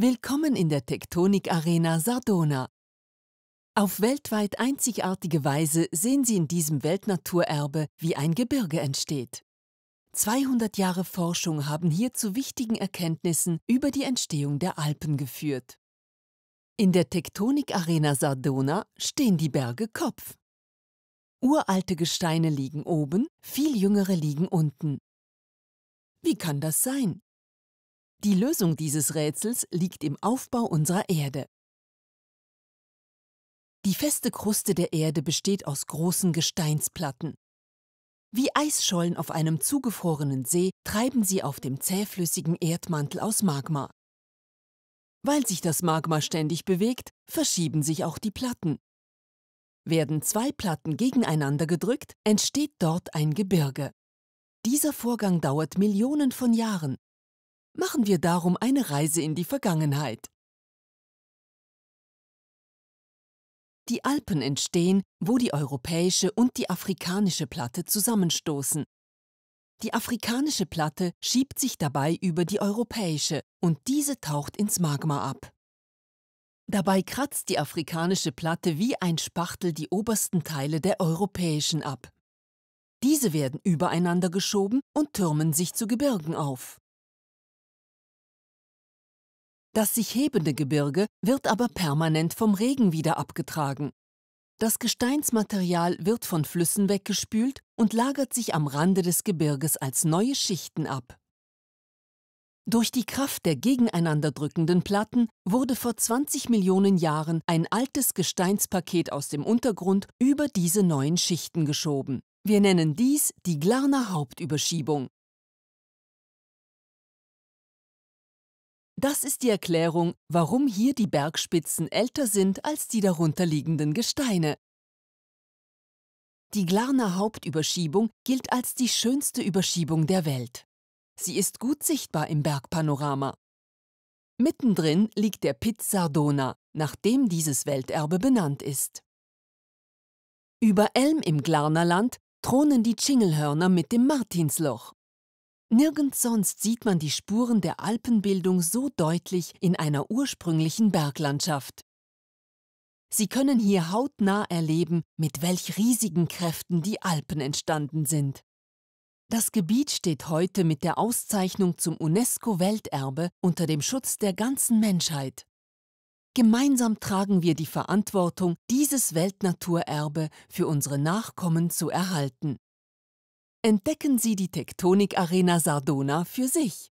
Willkommen in der Tektonik-Arena Sardona. Auf weltweit einzigartige Weise sehen Sie in diesem Weltnaturerbe, wie ein Gebirge entsteht. 200 Jahre Forschung haben hier zu wichtigen Erkenntnissen über die Entstehung der Alpen geführt. In der Tektonik-Arena Sardona stehen die Berge Kopf. Uralte Gesteine liegen oben, viel jüngere liegen unten. Wie kann das sein? Die Lösung dieses Rätsels liegt im Aufbau unserer Erde. Die feste Kruste der Erde besteht aus großen Gesteinsplatten. Wie Eisschollen auf einem zugefrorenen See treiben sie auf dem zähflüssigen Erdmantel aus Magma. Weil sich das Magma ständig bewegt, verschieben sich auch die Platten. Werden zwei Platten gegeneinander gedrückt, entsteht dort ein Gebirge. Dieser Vorgang dauert Millionen von Jahren machen wir darum eine Reise in die Vergangenheit. Die Alpen entstehen, wo die europäische und die afrikanische Platte zusammenstoßen. Die afrikanische Platte schiebt sich dabei über die europäische und diese taucht ins Magma ab. Dabei kratzt die afrikanische Platte wie ein Spachtel die obersten Teile der europäischen ab. Diese werden übereinander geschoben und türmen sich zu Gebirgen auf. Das sich hebende Gebirge wird aber permanent vom Regen wieder abgetragen. Das Gesteinsmaterial wird von Flüssen weggespült und lagert sich am Rande des Gebirges als neue Schichten ab. Durch die Kraft der gegeneinander drückenden Platten wurde vor 20 Millionen Jahren ein altes Gesteinspaket aus dem Untergrund über diese neuen Schichten geschoben. Wir nennen dies die Glarner Hauptüberschiebung. Das ist die Erklärung, warum hier die Bergspitzen älter sind als die darunterliegenden Gesteine. Die Glarner Hauptüberschiebung gilt als die schönste Überschiebung der Welt. Sie ist gut sichtbar im Bergpanorama. Mittendrin liegt der Piz Sardona, nach dem dieses Welterbe benannt ist. Über Elm im Glarnerland thronen die Chingelhörner mit dem Martinsloch. Nirgends sonst sieht man die Spuren der Alpenbildung so deutlich in einer ursprünglichen Berglandschaft. Sie können hier hautnah erleben, mit welch riesigen Kräften die Alpen entstanden sind. Das Gebiet steht heute mit der Auszeichnung zum UNESCO-Welterbe unter dem Schutz der ganzen Menschheit. Gemeinsam tragen wir die Verantwortung, dieses Weltnaturerbe für unsere Nachkommen zu erhalten. Entdecken Sie die Tektonik Arena Sardona für sich.